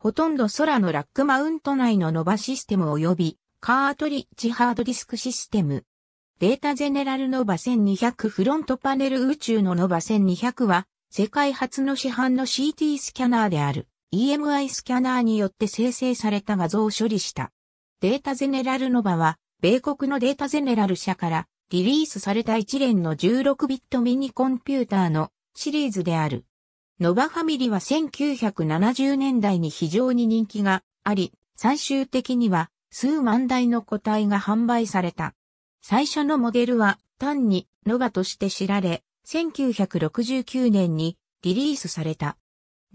ほとんど空のラックマウント内の伸ばシステム及びカートリッジハードディスクシステム。データゼネラルノバ1200フロントパネル宇宙のノバ1200は世界初の市販の CT スキャナーである EMI スキャナーによって生成された画像を処理した。データゼネラルノバは米国のデータゼネラル社からリリースされた一連の16ビットミニコンピューターのシリーズである。ノバファミリは1970年代に非常に人気があり、最終的には数万台の個体が販売された。最初のモデルは単にノバとして知られ、1969年にリリースされた。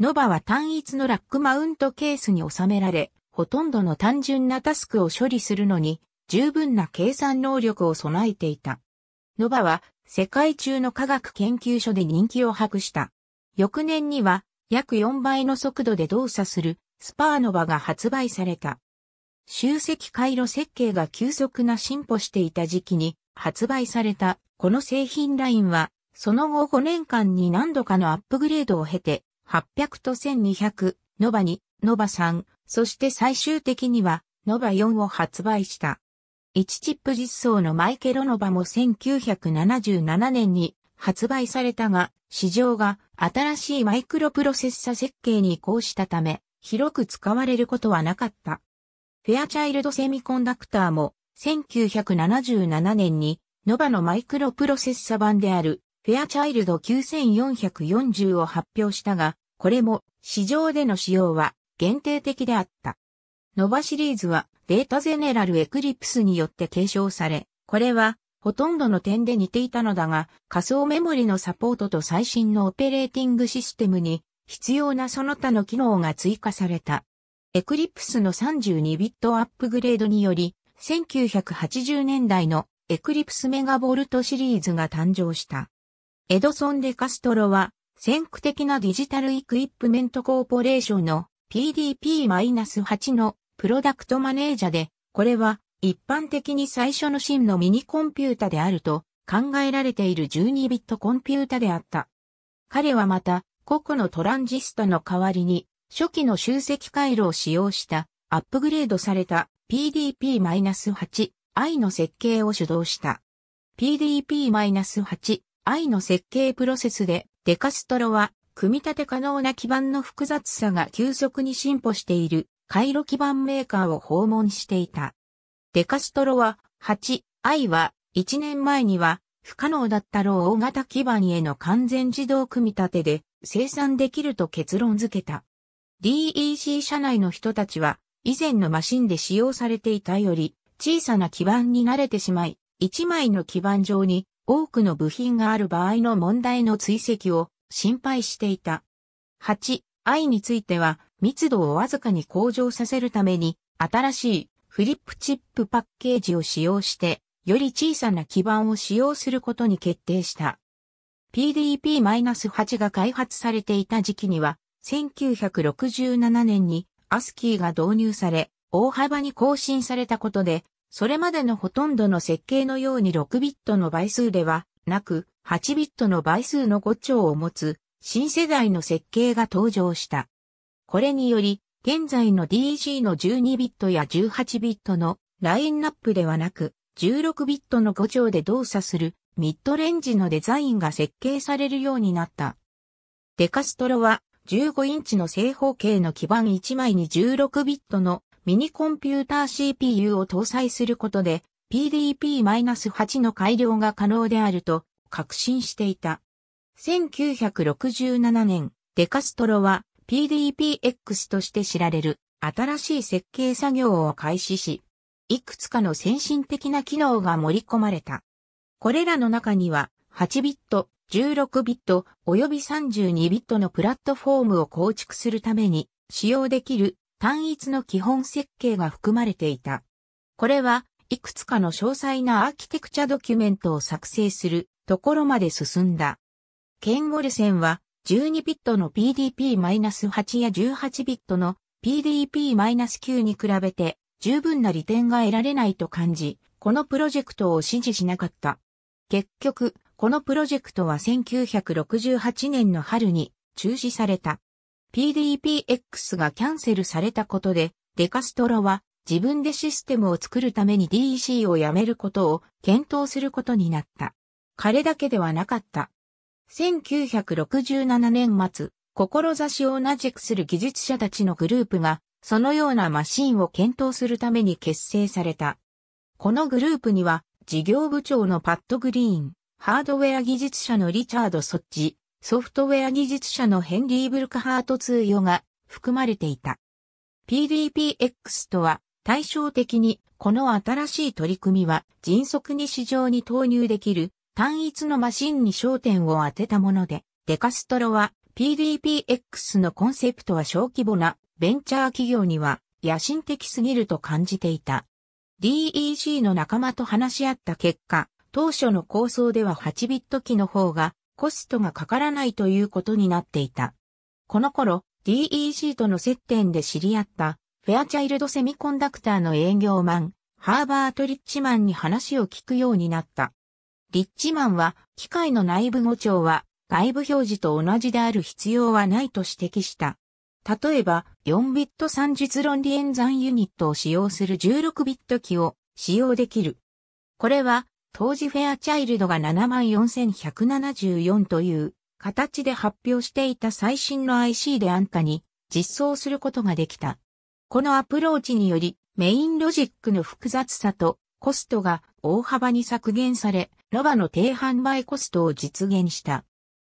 ノバは単一のラックマウントケースに収められ、ほとんどの単純なタスクを処理するのに十分な計算能力を備えていた。ノバは世界中の科学研究所で人気を博した。翌年には約4倍の速度で動作するスパーノバが発売された。集積回路設計が急速な進歩していた時期に発売されたこの製品ラインはその後5年間に何度かのアップグレードを経て800と1200、ノバ2、ノバ3、そして最終的にはノバ4を発売した。1チップ実装のマイケロノバも1977年に発売されたが、市場が新しいマイクロプロセッサ設計に移行したため、広く使われることはなかった。フェアチャイルドセミコンダクターも、1977年に、ノバのマイクロプロセッサ版である、フェアチャイルド9440を発表したが、これも市場での使用は限定的であった。ノバシリーズはデータゼネラルエクリプスによって継承され、これはほとんどの点で似ていたのだが、仮想メモリのサポートと最新のオペレーティングシステムに必要なその他の機能が追加された。エクリプスの 32bit アップグレードにより、1980年代のエクリプスメガボルトシリーズが誕生した。エドソン・デ・カストロは、先駆的なデジタルイクイップメントコーポレーションの PDP-8 のプロダクトマネージャーで、これは一般的に最初の真のミニコンピュータであると考えられている12ビットコンピュータであった。彼はまた、個々のトランジスタの代わりに、初期の集積回路を使用したアップグレードされた PDP-8i の設計を主導した。PDP-8i の設計プロセスでデカストロは組み立て可能な基盤の複雑さが急速に進歩している回路基板メーカーを訪問していた。デカストロは、8、I は、1年前には、不可能だったろう大型基板への完全自動組み立てで生産できると結論付けた。DEC 社内の人たちは、以前のマシンで使用されていたより、小さな基板に慣れてしまい、1枚の基板上に多くの部品がある場合の問題の追跡を心配していた。8、I については、密度をわずかに向上させるために、新しいフリップチップパッケージを使用して、より小さな基板を使用することに決定した。PDP-8 が開発されていた時期には、1967年に ASCII が導入され、大幅に更新されたことで、それまでのほとんどの設計のように6ビットの倍数ではなく、8ビットの倍数の5兆を持つ新世代の設計が登場した。これにより、現在の DG の12ビットや18ビットのラインナップではなく、16ビットの5兆で動作するミッドレンジのデザインが設計されるようになった。デカストロは15インチの正方形の基板1枚に16ビットのミニコンピューター CPU を搭載することで PDP-8 の改良が可能であると確信していた。1967年、デカストロは PDPX として知られる新しい設計作業を開始し、いくつかの先進的な機能が盛り込まれた。これらの中には、8ビット、16ビット、及び32ビットのプラットフォームを構築するために使用できる単一の基本設計が含まれていた。これはいくつかの詳細なアーキテクチャドキュメントを作成するところまで進んだ。ケン・ゴルセンは12ビットの PDP-8 や18ビットの PDP-9 に比べて十分な利点が得られないと感じ、このプロジェクトを支持しなかった。結局、このプロジェクトは1968年の春に中止された。PDPX がキャンセルされたことで、デカストロは自分でシステムを作るために DEC をやめることを検討することになった。彼だけではなかった。1967年末、志を同じくする技術者たちのグループが、そのようなマシンを検討するために結成された。このグループには、事業部長のパッド・グリーン、ハードウェア技術者のリチャード・ソッチ、ソフトウェア技術者のヘンリー・ブルクハートーヨが含まれていた。PDPX とは対照的にこの新しい取り組みは迅速に市場に投入できる単一のマシンに焦点を当てたもので、デカストロは PDPX のコンセプトは小規模なベンチャー企業には野心的すぎると感じていた。DEC の仲間と話し合った結果、当初の構想では8ビット機の方がコストがかからないということになっていた。この頃、DEC との接点で知り合ったフェアチャイルドセミコンダクターの営業マン、ハーバート・リッチマンに話を聞くようになった。リッチマンは、機械の内部誤調は外部表示と同じである必要はないと指摘した。例えば、4ビット算実論理演算ユニットを使用する16ビット機を使用できる。これは、当時フェアチャイルドが74174という形で発表していた最新の IC で安価に実装することができた。このアプローチにより、メインロジックの複雑さとコストが大幅に削減され、ロバの低販売コストを実現した。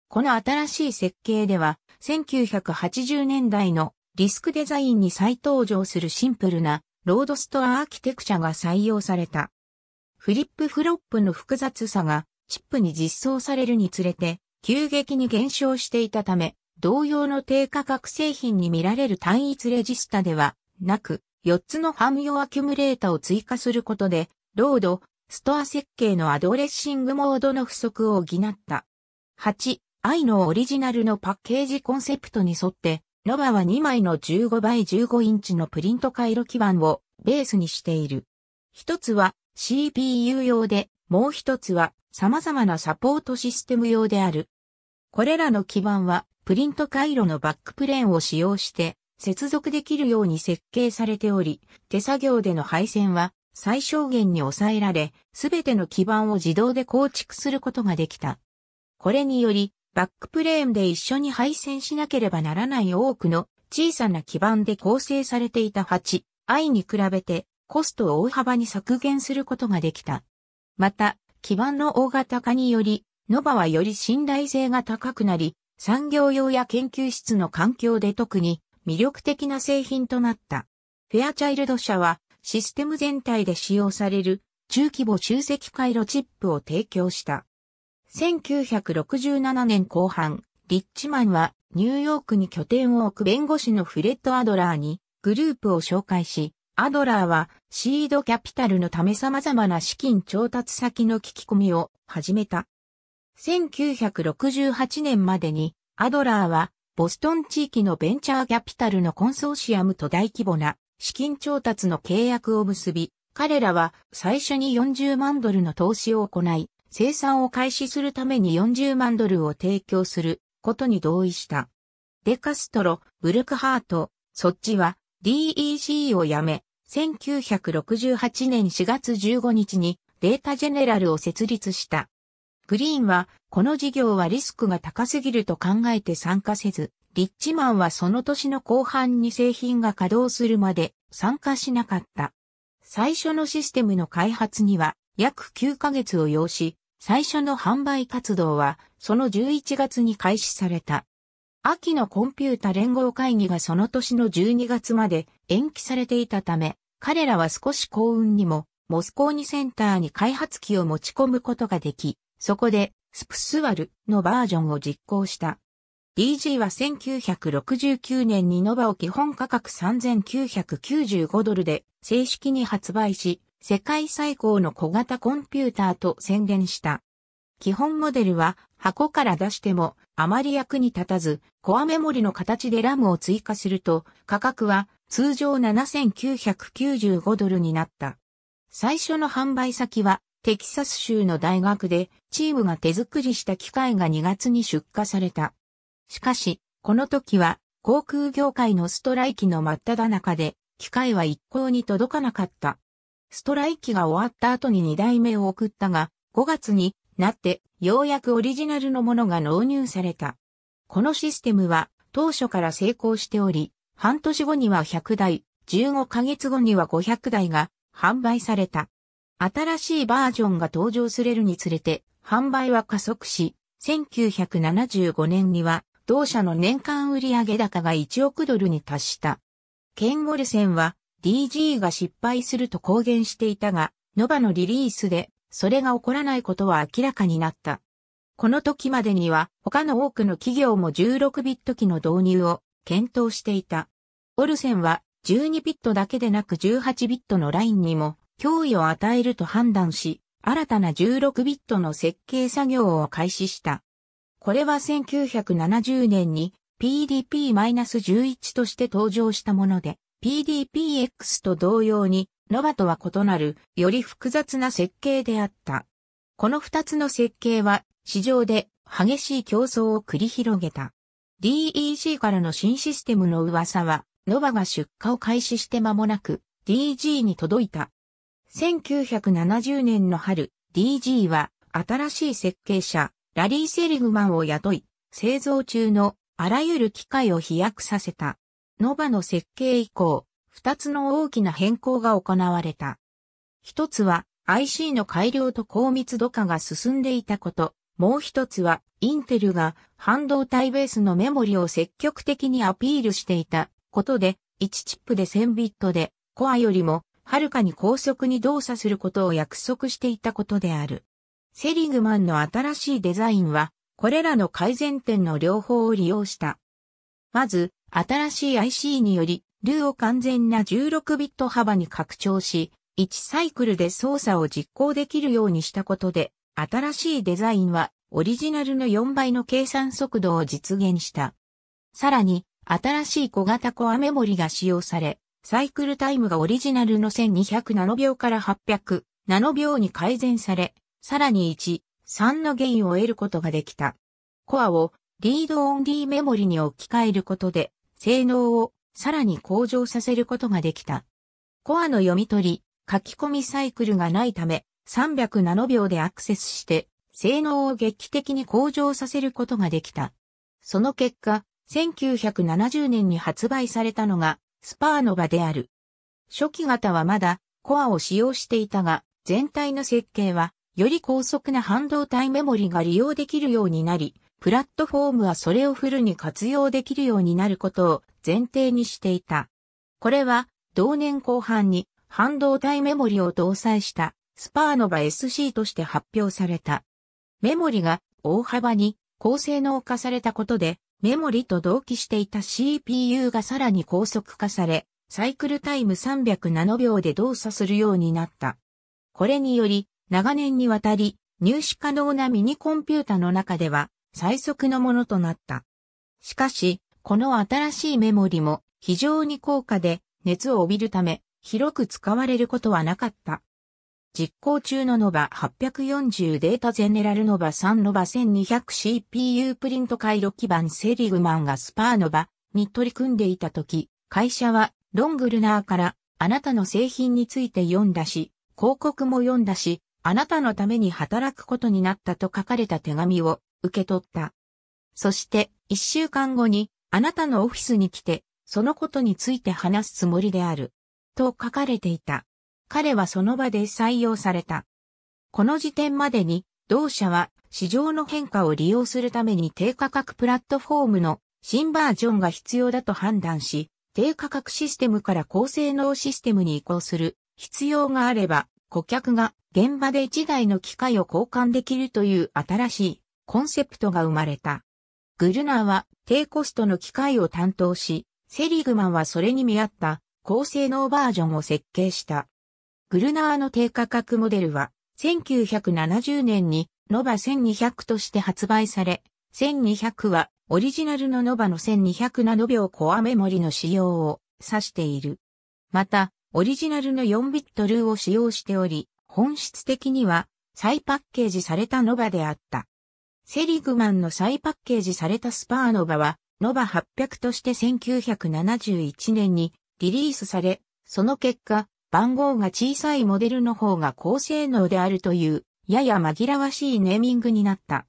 この新しい設計では、1980年代のリスクデザインに再登場するシンプルなロードストアアーキテクチャが採用された。フリップフロップの複雑さがチップに実装されるにつれて急激に減少していたため、同様の低価格製品に見られる単一レジスタではなく、4つのハム用アキュムレータを追加することで、ロード、ストア設計のアドレッシングモードの不足を補った。8、愛のオリジナルのパッケージコンセプトに沿って、ノバは2枚の15倍15インチのプリント回路基板をベースにしている。一つは CPU 用で、もう一つは様々なサポートシステム用である。これらの基板はプリント回路のバックプレーンを使用して接続できるように設計されており、手作業での配線は最小限に抑えられ、すべての基盤を自動で構築することができた。これにより、バックプレーンで一緒に配線しなければならない多くの小さな基盤で構成されていた 8i に比べてコストを大幅に削減することができた。また、基盤の大型化により、ノバはより信頼性が高くなり、産業用や研究室の環境で特に魅力的な製品となった。フェアチャイルド社はシステム全体で使用される中規模集積回路チップを提供した。1967年後半、リッチマンはニューヨークに拠点を置く弁護士のフレッド・アドラーにグループを紹介し、アドラーはシードキャピタルのため様々な資金調達先の聞き込みを始めた。1968年までにアドラーはボストン地域のベンチャーキャピタルのコンソーシアムと大規模な資金調達の契約を結び、彼らは最初に40万ドルの投資を行い、生産を開始するために40万ドルを提供することに同意した。デカストロ、ブルクハート、そっちは DEC を辞め、1968年4月15日にデータジェネラルを設立した。グリーンは、この事業はリスクが高すぎると考えて参加せず、リッチマンはその年の後半に製品が稼働するまで参加しなかった。最初のシステムの開発には約9ヶ月を要し、最初の販売活動はその11月に開始された。秋のコンピュータ連合会議がその年の12月まで延期されていたため、彼らは少し幸運にも、モスコーニセンターに開発機を持ち込むことができ、そこで、スプスワルのバージョンを実行した。DG は1969年にノバを基本価格3995ドルで正式に発売し、世界最高の小型コンピューターと宣言した。基本モデルは箱から出してもあまり役に立たず、コアメモリの形でラムを追加すると価格は通常7995ドルになった。最初の販売先はテキサス州の大学でチームが手作りした機械が2月に出荷された。しかし、この時は航空業界のストライキの真っ只中で、機械は一向に届かなかった。ストライキが終わった後に2代目を送ったが、5月になってようやくオリジナルのものが納入された。このシステムは当初から成功しており、半年後には100台、15ヶ月後には500台が販売された。新しいバージョンが登場するにつれて販売は加速し、1975年には同社の年間売上高が1億ドルに達した。ケン・ウルセンは DG が失敗すると公言していたが、ノバのリリースでそれが起こらないことは明らかになった。この時までには他の多くの企業も16ビット機の導入を検討していた。オルセンは12ビットだけでなく18ビットのラインにも脅威を与えると判断し、新たな16ビットの設計作業を開始した。これは1970年に PDP-11 として登場したもので、PDPX と同様に、ノバとは異なる、より複雑な設計であった。この二つの設計は、市場で激しい競争を繰り広げた。DEC からの新システムの噂は、ノバが出荷を開始して間もなく、DG に届いた。1970年の春、DG は新しい設計者、ラリー・セリグマンを雇い、製造中のあらゆる機械を飛躍させた。ノバの設計以降、二つの大きな変更が行われた。一つは IC の改良と高密度化が進んでいたこと、もう一つはインテルが半導体ベースのメモリを積極的にアピールしていたことで、1チップで1000ビットで、コアよりもはるかに高速に動作することを約束していたことである。セリグマンの新しいデザインは、これらの改善点の両方を利用した。まず、新しい IC により、ルーを完全な16ビット幅に拡張し、1サイクルで操作を実行できるようにしたことで、新しいデザインはオリジナルの4倍の計算速度を実現した。さらに、新しい小型コアメモリが使用され、サイクルタイムがオリジナルの1200ナノ秒から800ナノ秒に改善され、さらに1、3のゲインを得ることができた。コアをリードオンリーメモリに置き換えることで、性能をさらに向上させることができた。コアの読み取り、書き込みサイクルがないため、300ナノ秒でアクセスして、性能を劇的に向上させることができた。その結果、1970年に発売されたのが、スパーノバである。初期型はまだ、コアを使用していたが、全体の設計は、より高速な半導体メモリが利用できるようになり、プラットフォームはそれをフルに活用できるようになることを前提にしていた。これは、同年後半に半導体メモリを搭載したスパーノバ SC として発表された。メモリが大幅に高性能化されたことで、メモリと同期していた CPU がさらに高速化され、サイクルタイム307秒で動作するようになった。これにより、長年にわたり入手可能なミニコンピュータの中では最速のものとなった。しかし、この新しいメモリも非常に高価で熱を帯びるため広く使われることはなかった。実行中のノバ840データゼネラルノバ3ノバ 1200CPU プリント回路基盤セリグマンがスパーノバに取り組んでいた時、会社はロングルナーからあなたの製品について読んだし、広告も読んだし、あなたのために働くことになったと書かれた手紙を受け取った。そして一週間後にあなたのオフィスに来てそのことについて話すつもりである。と書かれていた。彼はその場で採用された。この時点までに同社は市場の変化を利用するために低価格プラットフォームの新バージョンが必要だと判断し、低価格システムから高性能システムに移行する必要があれば顧客が現場で1台の機械を交換できるという新しいコンセプトが生まれた。グルナーは低コストの機械を担当し、セリグマンはそれに見合った高性能バージョンを設計した。グルナーの低価格モデルは1970年にノバ1200として発売され、1200はオリジナルのノバの1200ナノ秒コアメモリの仕様を指している。また、オリジナルの4ビットルーを使用しており、本質的には再パッケージされたノバであった。セリグマンの再パッケージされたスパーノバは、ノバ800として1971年にリリースされ、その結果、番号が小さいモデルの方が高性能であるという、やや紛らわしいネーミングになった。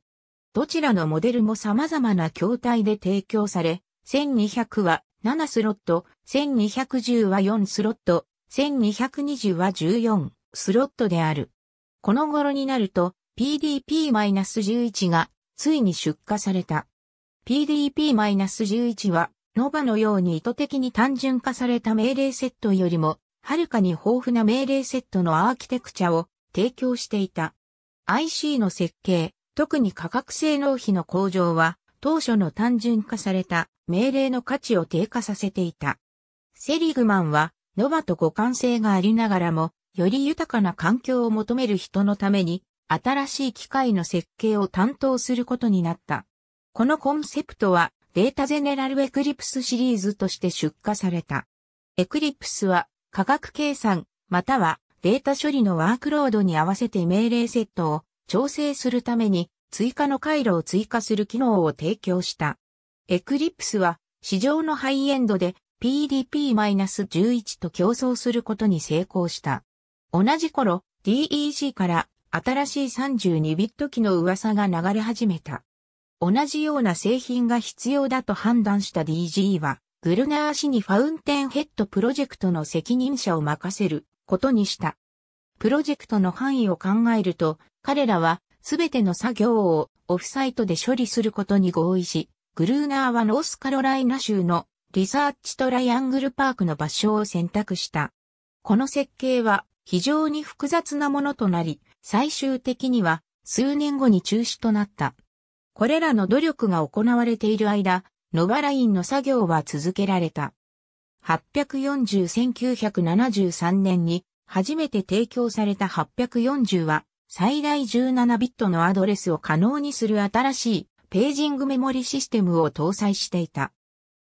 どちらのモデルも様々な筐体で提供され、1200は7スロット、1210は4スロット、1220は14スロットである。この頃になると PDP-11 がついに出荷された。PDP-11 はノバのように意図的に単純化された命令セットよりもはるかに豊富な命令セットのアーキテクチャを提供していた。IC の設計、特に価格性能比の向上は当初の単純化された命令の価値を低下させていた。セリグマンはノバと互換性がありながらも、より豊かな環境を求める人のために、新しい機械の設計を担当することになった。このコンセプトは、データゼネラルエクリプスシリーズとして出荷された。エクリプスは、科学計算、またはデータ処理のワークロードに合わせて命令セットを調整するために追加の回路を追加する機能を提供した。エクリプスは市場のハイエンドで PDP-11 と競争することに成功した。同じ頃、DEC から新しい32ビット機の噂が流れ始めた。同じような製品が必要だと判断した DG は、グルナー氏にファウンテンヘッドプロジェクトの責任者を任せることにした。プロジェクトの範囲を考えると、彼らはすべての作業をオフサイトで処理することに合意し、グルーナーはノースカロライナ州のリサーチトライアングルパークの場所を選択した。この設計は非常に複雑なものとなり、最終的には数年後に中止となった。これらの努力が行われている間、ノバラインの作業は続けられた。840-1973年に初めて提供された840は最大17ビットのアドレスを可能にする新しいページングメモリシステムを搭載していた。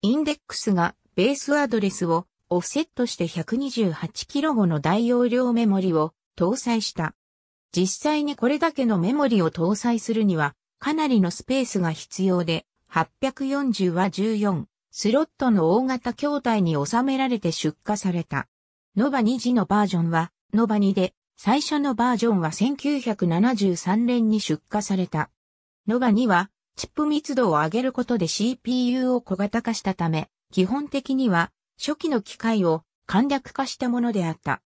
インデックスがベースアドレスをオフセットして 128kb の大容量メモリを搭載した。実際にこれだけのメモリを搭載するにはかなりのスペースが必要で、840は14、スロットの大型筐体に収められて出荷された。ノバ2時のバージョンは、ノバ2で、最初のバージョンは1973年に出荷された。ノバ2は、チップ密度を上げることで CPU を小型化したため、基本的には初期の機械を簡略化したものであった。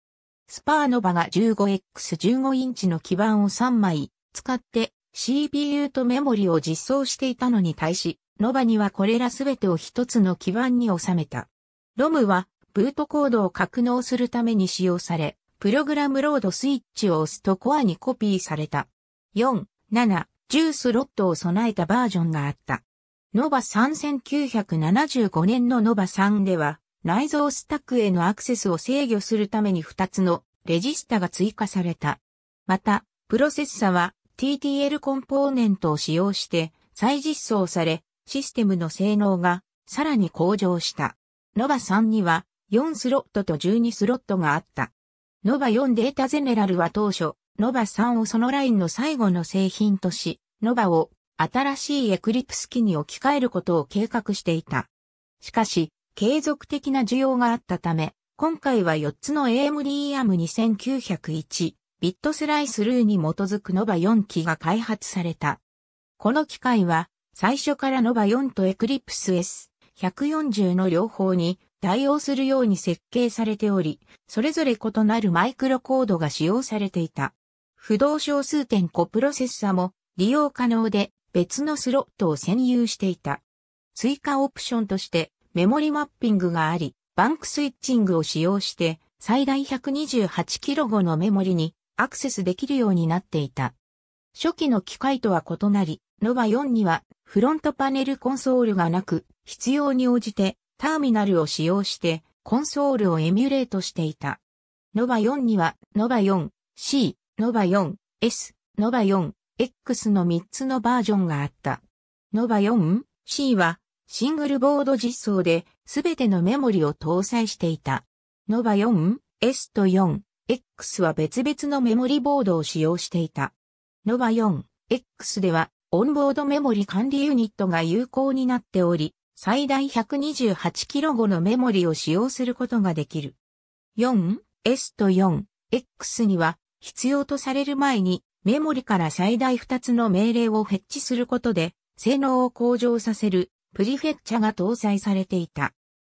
スパーノバが 15X15 インチの基板を3枚使って CPU とメモリを実装していたのに対し、ノバにはこれらすべてを一つの基板に収めた。ロムはブートコードを格納するために使用され、プログラムロードスイッチを押すとコアにコピーされた。4、7、10スロットを備えたバージョンがあった。ノバ3975年のノバ3では、内蔵スタックへのアクセスを制御するために2つのレジスタが追加された。また、プロセッサは TTL コンポーネントを使用して再実装され、システムの性能がさらに向上した。ノバ3には4スロットと12スロットがあった。ノバ4データゼネラルは当初、ノバ3をそのラインの最後の製品とし、ノバを新しいエクリプス機に置き換えることを計画していた。しかし、継続的な需要があったため、今回は4つの AMD AM2901 ビットスライスルーに基づくノバ4機が開発された。この機械は最初からノバ4とエクリプス S140 の両方に対応するように設計されており、それぞれ異なるマイクロコードが使用されていた。不動小数点コプロセッサも利用可能で別のスロットを占有していた。追加オプションとしてメモリマッピングがあり、バンクスイッチングを使用して最大1 2 8ロ後のメモリにアクセスできるようになっていた。初期の機械とは異なり、Nova 4にはフロントパネルコンソールがなく、必要に応じてターミナルを使用してコンソールをエミュレートしていた。Nova 4には Nova 4C ノバ 4S、ノバ 4X の3つのバージョンがあった。ノバ 4C はシングルボード実装で全てのメモリを搭載していた。ノバ 4S と 4X は別々のメモリボードを使用していた。ノバ 4X ではオンボードメモリ管理ユニットが有効になっており、最大1 2 8キロ後のメモリを使用することができる。4S と 4X には必要とされる前にメモリから最大2つの命令をフェッチすることで性能を向上させるプリフェッチャが搭載されていた。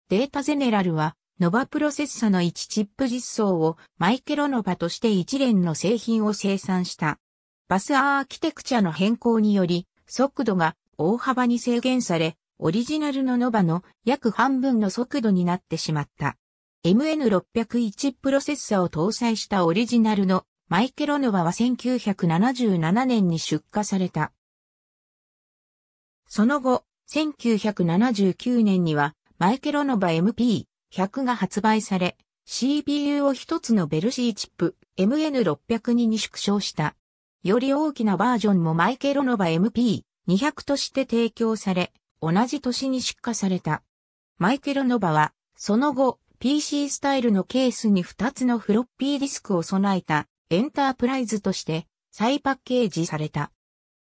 データゼネラルはノバプロセッサの1チップ実装をマイケロノバとして一連の製品を生産した。バスアーキテクチャの変更により速度が大幅に制限され、オリジナルのノバの約半分の速度になってしまった。MN601 プロセッサを搭載したオリジナルのマイケロノバは1977年に出荷された。その後、1979年には、マイケロノバ MP100 が発売され、CPU を一つのベルシーチップ m n 6 0 2に縮小した。より大きなバージョンもマイケロノバ MP200 として提供され、同じ年に出荷された。マイケロノバは、その後、PC スタイルのケースに2つのフロッピーディスクを備えたエンタープライズとして再パッケージされた。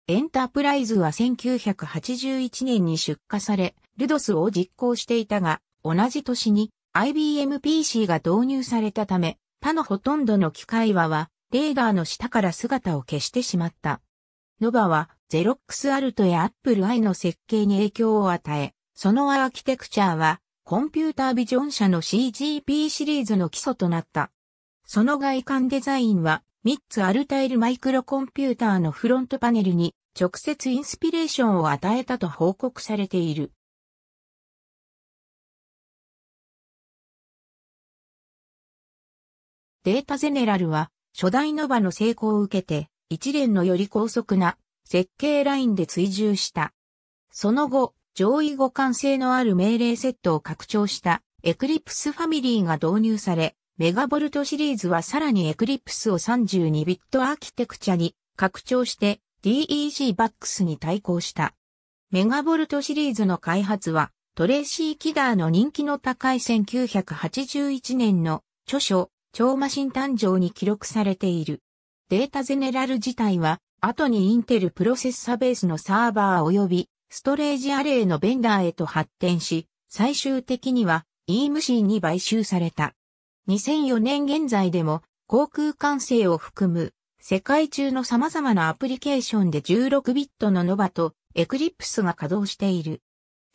エンタープライズは1981年に出荷され、ルドスを実行していたが、同じ年に IBM PC が導入されたため、他のほとんどの機械は、レーダーの下から姿を消してしまった。ノバは、ゼロックスアルトやアップルアイの設計に影響を与え、そのアーキテクチャーは、コンピュータービジョン社の CGP シリーズの基礎となった。その外観デザインは、3つアルタイルマイクロコンピューターのフロントパネルに直接インスピレーションを与えたと報告されている。データゼネラルは初代ノバの成功を受けて一連のより高速な設計ラインで追従した。その後、上位互換性のある命令セットを拡張したエクリプスファミリーが導入され、メガボルトシリーズはさらにエクリプスを32ビットアーキテクチャに拡張して d e g バックスに対抗した。メガボルトシリーズの開発はトレーシー・キダーの人気の高い1981年の著書超マシン誕生に記録されている。データゼネラル自体は後にインテルプロセッサベースのサーバー及びストレージアレイのベンダーへと発展し、最終的には EMC に買収された。2004年現在でも航空管制を含む世界中の様々なアプリケーションで16ビットの NOVA と Eclipse が稼働している。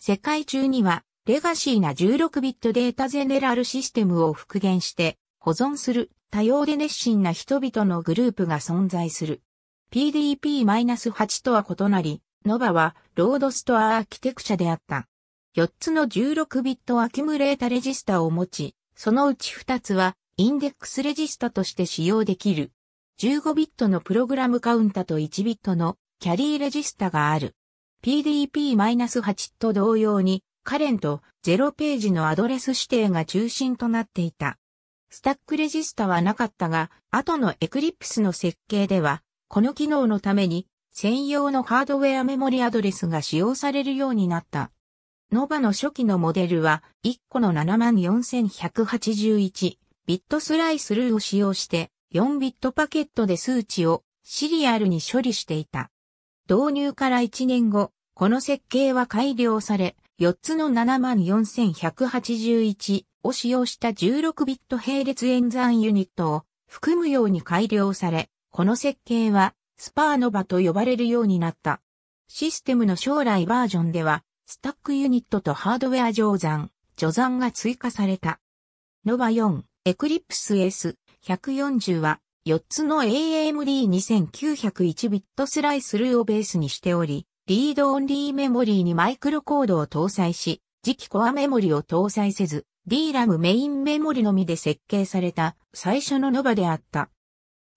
世界中にはレガシーな16ビットデータゼネラルシステムを復元して保存する多様で熱心な人々のグループが存在する。PDP-8 とは異なり、NOVA はロードストアアーキテクチャであった。4つの16ビットアキュムレータレジスタを持ち、そのうち2つはインデックスレジスタとして使用できる。15ビットのプログラムカウンタと1ビットのキャリーレジスタがある。PDP-8 と同様に、カレント0ページのアドレス指定が中心となっていた。スタックレジスタはなかったが、後のエクリプスの設計では、この機能のために専用のハードウェアメモリアドレスが使用されるようになった。ノバの初期のモデルは1個の74181ビットスライスルーを使用して4ビットパケットで数値をシリアルに処理していた。導入から1年後、この設計は改良され、4つの74181を使用した16ビット並列演算ユニットを含むように改良され、この設計はスパーノバと呼ばれるようになった。システムの将来バージョンではスタックユニットとハードウェア乗算、除算が追加された。Nova 4、Eclipse S140 は、4つの AMD2901 ビットスライスルーをベースにしており、リードオンリーメモリーにマイクロコードを搭載し、次期コアメモリを搭載せず、DRAM メインメモリのみで設計された最初の Nova であった。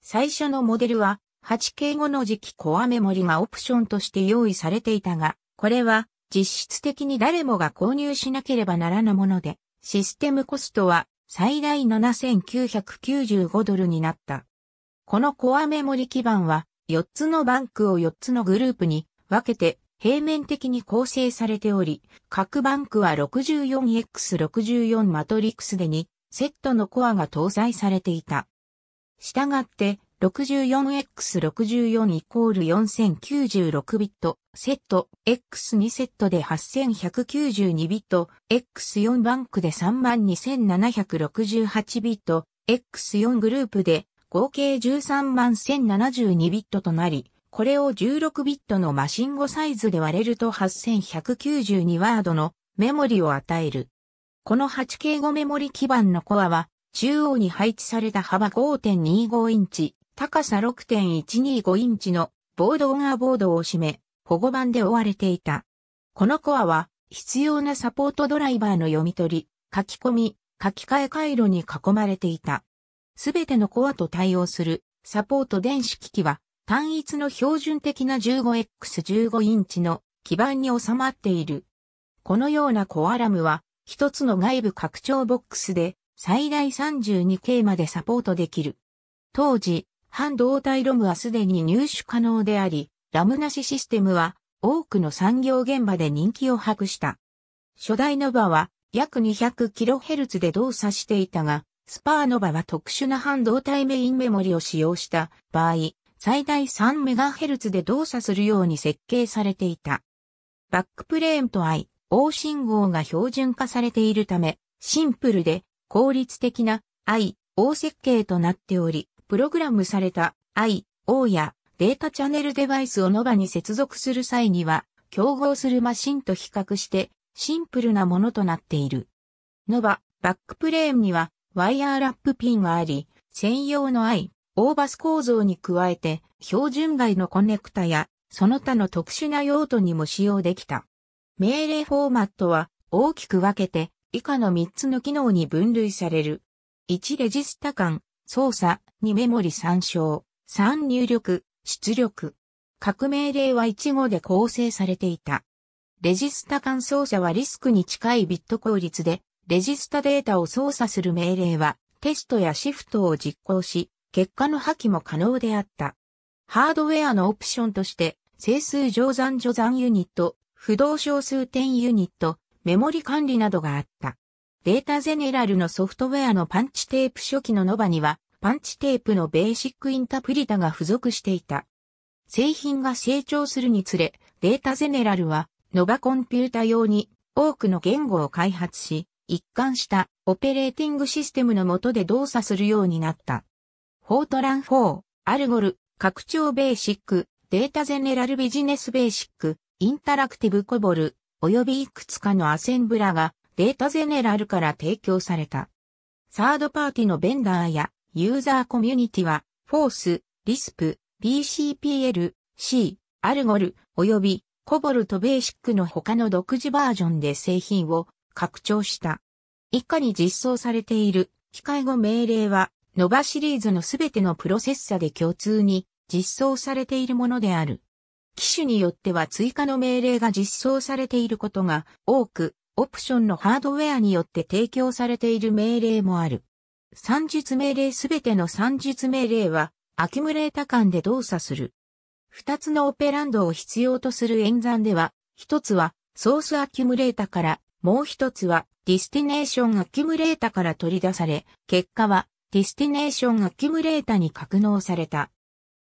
最初のモデルは8 k 後の次期コアメモリがオプションとして用意されていたが、これは実質的に誰もが購入しなければならぬもので、システムコストは最大7995ドルになった。このコアメモリ基盤は4つのバンクを4つのグループに分けて平面的に構成されており、各バンクは 64X64 マトリックスで2セットのコアが搭載されていた。したがって、64X64 イコール4096ビット、セット、X2 セットで8192ビット、X4 バンクで32768ビット、X4 グループで合計13072ビットとなり、これを16ビットのマシン5サイズで割れると8192ワードのメモリを与える。この 8K5 メモリ基板のコアは中央に配置された幅5.25インチ、高さ6.125インチのボードオンアボードを締め、保護板で覆われていた。このコアは、必要なサポートドライバーの読み取り、書き込み、書き換え回路に囲まれていた。すべてのコアと対応するサポート電子機器は単一の標準的な 15X15 インチの基板に収まっている。このようなコアラムは一つの外部拡張ボックスで最大 32K までサポートできる。当時、半導体ロムはすでに入手可能であり、ラムなしシステムは多くの産業現場で人気を博した。初代ノバは約 200kHz で動作していたが、スパーノバは特殊な半導体メインメモリを使用した場合、最大 3MHz で動作するように設計されていた。バックプレーンと I、O 信号が標準化されているため、シンプルで効率的な I、O 設計となっており、プログラムされた I、O やデータチャネルデバイスを NOVA に接続する際には、競合するマシンと比較してシンプルなものとなっている。NOVA、バックプレーンにはワイヤーラップピンがあり、専用の I、オーバス構造に加えて、標準外のコネクタや、その他の特殊な用途にも使用できた。命令フォーマットは大きく分けて以下の3つの機能に分類される。1レジスタ間、操作、2メモリ参照、3入力、出力。各命令は1語で構成されていた。レジスタ間操作はリスクに近いビット効率で、レジスタデータを操作する命令は、テストやシフトを実行し、結果の破棄も可能であった。ハードウェアのオプションとして、整数乗算除算ユニット、不動小数点ユニット、メモリ管理などがあった。データゼネラルのソフトウェアのパンチテープ初期のノバには、パンチテープのベーシックインタプリタが付属していた。製品が成長するにつれ、データゼネラルは、ノバコンピュータ用に多くの言語を開発し、一貫したオペレーティングシステムの下で動作するようになった。フォートラン4、アルゴル、拡張ベーシック、データゼネラルビジネスベーシック、インタラクティブコボル、およびいくつかのアセンブラがデータゼネラルから提供された。サードパーティのベンダーやユーザーコミュニティは、フォース、リスプ、BCPL、C、アルゴル、及び、コボルトベーシックの他の独自バージョンで製品を拡張した。以下に実装されている機械語命令は、ノバシリーズのすべてのプロセッサで共通に実装されているものである。機種によっては追加の命令が実装されていることが多く、オプションのハードウェアによって提供されている命令もある。算術命令すべての算術命令は、アキュムレータ間で動作する。二つのオペランドを必要とする演算では、一つはソースアキュムレータから、もう一つはディスティネーションアキュムレータから取り出され、結果はディスティネーションアキュムレータに格納された。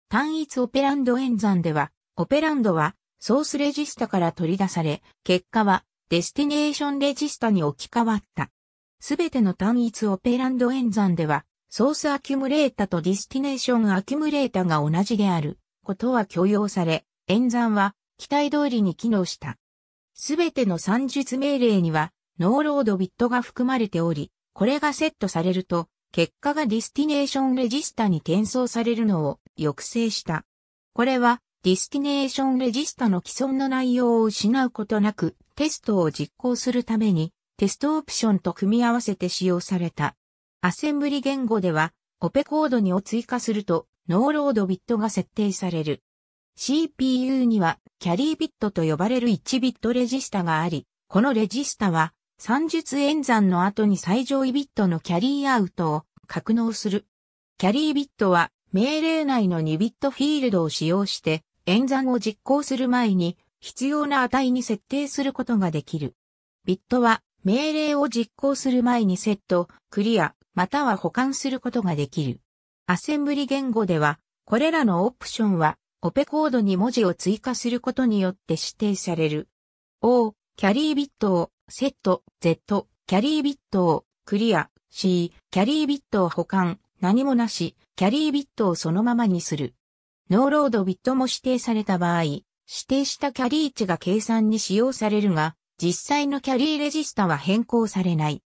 単一オペランド演算では、オペランドはソースレジスタから取り出され、結果はデスティネーションレジスタに置き換わった。すべての単一オペランド演算では、ソースアキュムレータとディスティネーションアキュムレータが同じであることは許容され、演算は期待通りに機能した。すべての算術命令には、ノーロードビットが含まれており、これがセットされると、結果がディスティネーションレジスタに転送されるのを抑制した。これはディスティネーションレジスタの既存の内容を失うことなく、テストを実行するために、テストオプションと組み合わせて使用された。アセンブリ言語では、オペコードにを追加すると、ノーロードビットが設定される。CPU には、キャリービットと呼ばれる1ビットレジスタがあり、このレジスタは、算術演算の後に最上位ビットのキャリーアウトを格納する。キャリービットは、命令内の2ビットフィールドを使用して、演算を実行する前に必要な値に設定することができる。ビットは命令を実行する前にセット、クリア、または保管することができる。アセンブリ言語では、これらのオプションは、オペコードに文字を追加することによって指定される。O、キャリービットを、セット、Z、キャリービットを、クリア、C、キャリービットを保管、何もなし、キャリービットをそのままにする。ノーロードビットも指定された場合、指定したキャリー値が計算に使用されるが、実際のキャリーレジスタは変更されない。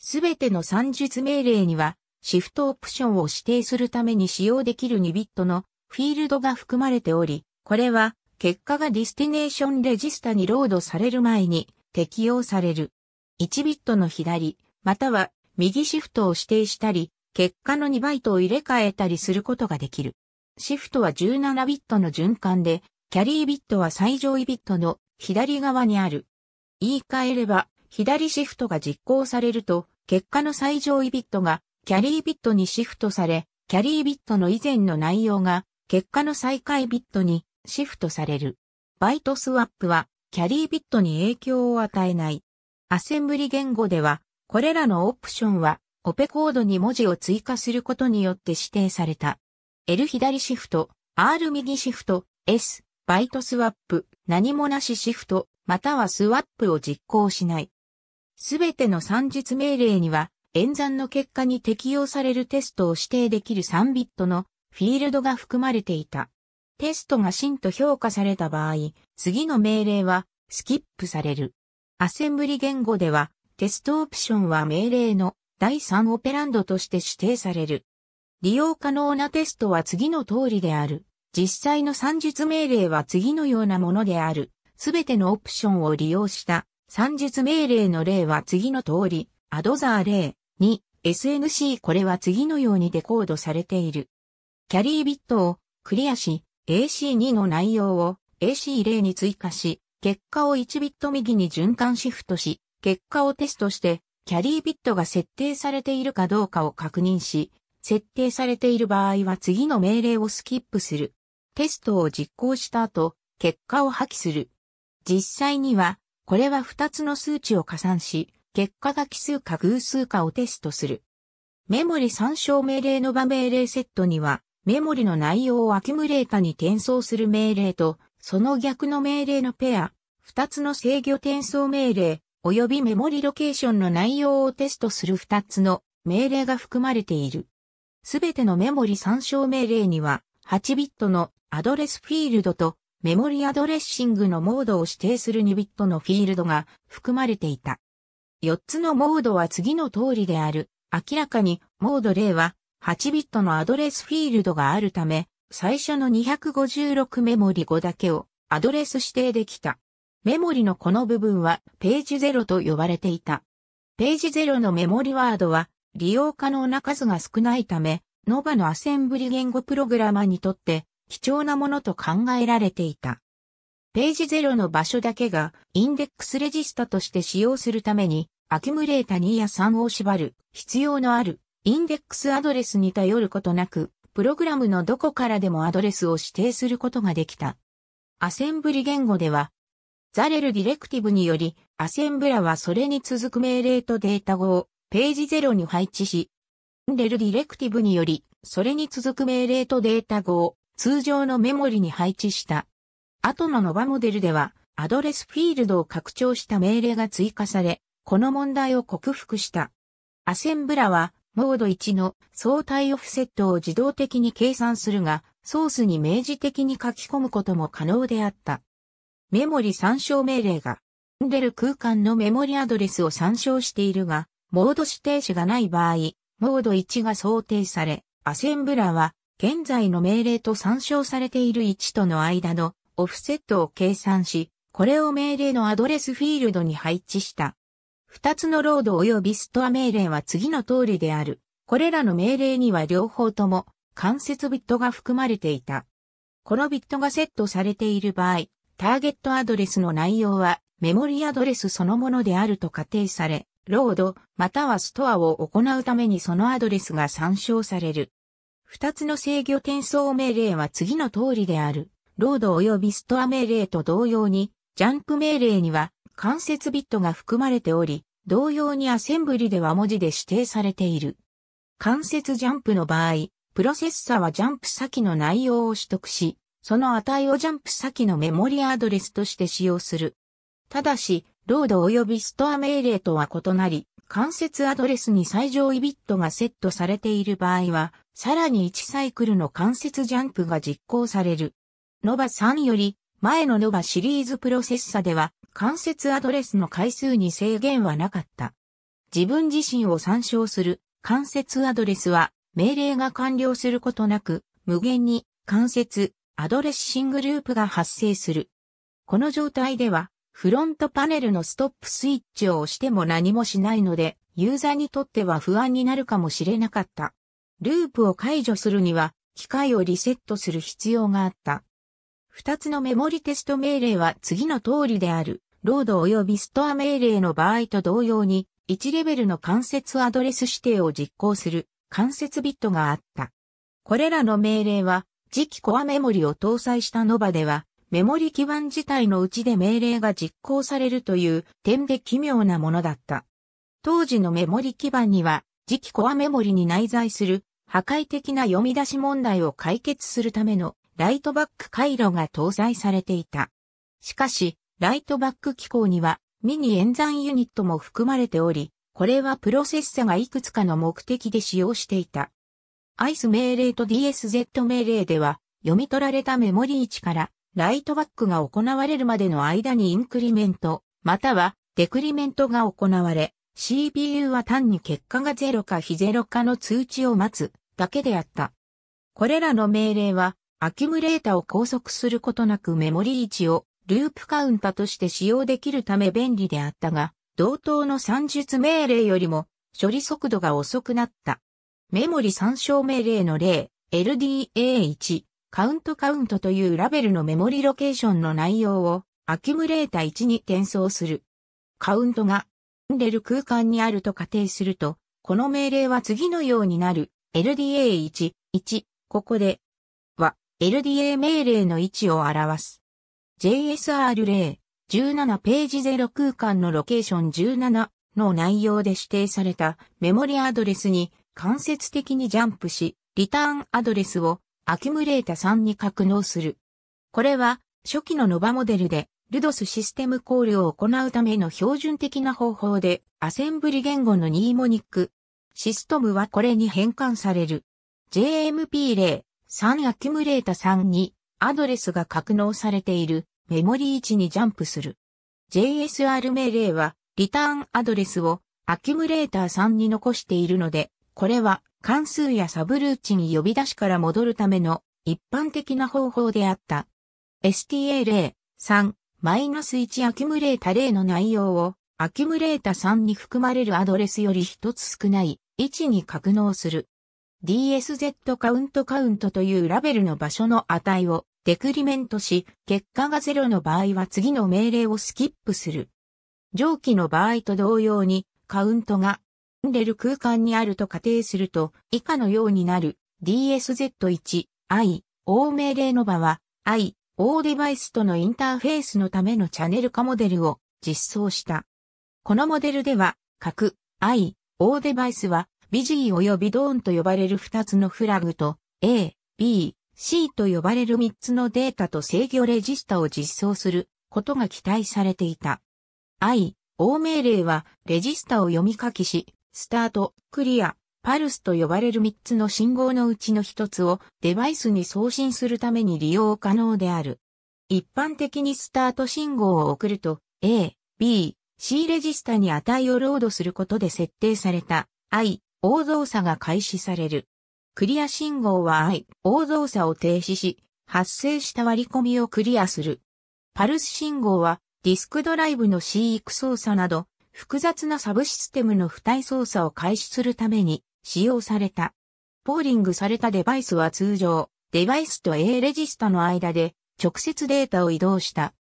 すべての算術命令には、シフトオプションを指定するために使用できる2ビットのフィールドが含まれており、これは結果がディスティネーションレジスタにロードされる前に適用される。1ビットの左、または右シフトを指定したり、結果の2バイトを入れ替えたりすることができる。シフトは17ビットの循環で、キャリービットは最上位ビットの左側にある。言い換えれば、左シフトが実行されると、結果の最上位ビットがキャリービットにシフトされ、キャリービットの以前の内容が結果の最下位ビットにシフトされる。バイトスワップはキャリービットに影響を与えない。アセンブリ言語では、これらのオプションはオペコードに文字を追加することによって指定された。L 左シフト、R 右シフト、S、バイトスワップ、何もなしシフト、またはスワップを実行しない。すべての算実命令には、演算の結果に適用されるテストを指定できる3ビットのフィールドが含まれていた。テストが真と評価された場合、次の命令はスキップされる。アセンブリ言語では、テストオプションは命令の第3オペランドとして指定される。利用可能なテストは次の通りである。実際の算術命令は次のようなものである。すべてのオプションを利用した算術命令の例は次の通り。アドザー例に SNC これは次のようにデコードされている。キャリービットをクリアし AC2 の内容を AC0 に追加し、結果を1ビット右に循環シフトし、結果をテストして、キャリービットが設定されているかどうかを確認し、設定されている場合は次の命令をスキップする。テストを実行した後、結果を破棄する。実際には、これは2つの数値を加算し、結果が奇数か偶数かをテストする。メモリ参照命令の場命令セットには、メモリの内容をアキュムレータに転送する命令と、その逆の命令のペア、2つの制御転送命令、及びメモリロケーションの内容をテストする2つの命令が含まれている。すべてのメモリ参照命令には、8ビットのアドレスフィールドとメモリアドレッシングのモードを指定する2ビットのフィールドが含まれていた。4つのモードは次の通りである。明らかに、モード0は8ビットのアドレスフィールドがあるため、最初の256メモリ5だけをアドレス指定できた。メモリのこの部分はページ0と呼ばれていた。ページ0のメモリワードは利用可能な数が少ないため、ノバのアセンブリ言語プログラマにとって貴重なものと考えられていた。ページ0の場所だけがインデックスレジスタとして使用するために、アキュムレータ2や3を縛る必要のあるインデックスアドレスに頼ることなく、プログラムのどこからでもアドレスを指定することができた。アセンブリ言語では、ザレルディレクティブにより、アセンブラはそれに続く命令とデータ語をページ0に配置し、レルディレクティブにより、それに続く命令とデータ5を通常のメモリに配置した。後の Nova モデルでは、アドレスフィールドを拡張した命令が追加され、この問題を克服した。アセンブラは、モード1の相対オフセットを自動的に計算するが、ソースに明示的に書き込むことも可能であった。メモリ参照命令が、レル空間のメモリアドレスを参照しているが、モード指定値がない場合、モード1が想定され、アセンブラは現在の命令と参照されている1との間のオフセットを計算し、これを命令のアドレスフィールドに配置した。二つのロード及びストア命令は次の通りである。これらの命令には両方とも間接ビットが含まれていた。このビットがセットされている場合、ターゲットアドレスの内容はメモリアドレスそのものであると仮定され、ロード、またはストアを行うためにそのアドレスが参照される。二つの制御転送命令は次の通りである。ロード及びストア命令と同様に、ジャンプ命令には関節ビットが含まれており、同様にアセンブリでは文字で指定されている。関節ジャンプの場合、プロセッサはジャンプ先の内容を取得し、その値をジャンプ先のメモリアドレスとして使用する。ただし、ロード及びストア命令とは異なり、関節アドレスに最上位ビットがセットされている場合は、さらに1サイクルの関節ジャンプが実行される。ノバ3より、前のノバシリーズプロセッサでは、関節アドレスの回数に制限はなかった。自分自身を参照する関節アドレスは、命令が完了することなく、無限に関節、アドレッシングループが発生する。この状態では、フロントパネルのストップスイッチを押しても何もしないので、ユーザーにとっては不安になるかもしれなかった。ループを解除するには、機械をリセットする必要があった。二つのメモリテスト命令は次の通りである。ロード及びストア命令の場合と同様に、1レベルの関節アドレス指定を実行する関節ビットがあった。これらの命令は、次期コアメモリを搭載したノバでは、メモリ基盤自体のうちで命令が実行されるという点で奇妙なものだった。当時のメモリ基盤には、次期コアメモリに内在する破壊的な読み出し問題を解決するためのライトバック回路が搭載されていた。しかし、ライトバック機構にはミニ演算ユニットも含まれており、これはプロセッサがいくつかの目的で使用していた。ICE 命令と DSZ 命令では、読み取られたメモリ位置からライトバックが行われるまでの間にインクリメント、またはデクリメントが行われ、CPU は単に結果が0か非0かの通知を待つだけであった。これらの命令は、アキュムレータを拘束することなくメモリ位置をループカウンタとして使用できるため便利であったが、同等の算術命令よりも処理速度が遅くなった。メモリ参照命令の例、LDA1、カウントカウントというラベルのメモリロケーションの内容をアキュムレータ1に転送する。カウントが、んでる空間にあると仮定すると、この命令は次のようになる。LDA1、1、ここで、は、LDA 命令の位置を表す。JSR 例、17ページ0空間のロケーション17の内容で指定されたメモリアドレスに間接的にジャンプし、リターンアドレスをアキュムレータ3に格納する。これは、初期の NOVA モデルで、ルドスシステム考慮を行うための標準的な方法で、アセンブリ言語のニーモニック。シストムはこれに変換される。JMP0、3アキュムレータ3に、アドレスが格納されているメモリ位置にジャンプする。JSR 命令は、リターンアドレスをアキュムレーター3に残しているので、これは関数やサブルーチに呼び出しから戻るための一般的な方法であった。STA0、3、1アキュムレータ0の内容を、アキュムレータ3に含まれるアドレスより一つ少ない位置に格納する。DSZ カウントカウントというラベルの場所の値をデクリメントし、結果が0の場合は次の命令をスキップする。上記の場合と同様に、カウントがでる空間にあると仮定すると、以下のようになる DSZ1、I、O 命令の場は、I、O デバイスとのインターフェースのためのチャネル化モデルを実装した。このモデルでは、各 I、O デバイスは、ビジー及びドーンと呼ばれる2つのフラグと、A、B、C と呼ばれる3つのデータと制御レジスタを実装することが期待されていた。I、O 命令はレジスタを読み書きし、スタート、クリア、パルスと呼ばれる3つの信号のうちの1つをデバイスに送信するために利用可能である。一般的にスタート信号を送ると A、B、C レジスタに値をロードすることで設定された I、O 動作が開始される。クリア信号は I、O 動作を停止し、発生した割り込みをクリアする。パルス信号はディスクドライブの CX 操作など複雑なサブシステムの付帯操作を開始するために使用された。ポーリングされたデバイスは通常、デバイスと A レジスタの間で直接データを移動した。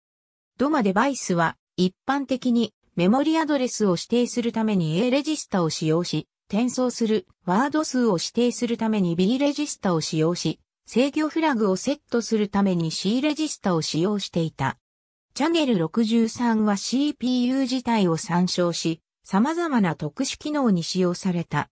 ドマデバイスは一般的にメモリアドレスを指定するために A レジスタを使用し、転送するワード数を指定するために B レジスタを使用し、制御フラグをセットするために C レジスタを使用していた。チャネル63は CPU 自体を参照し、様々な特殊機能に使用された。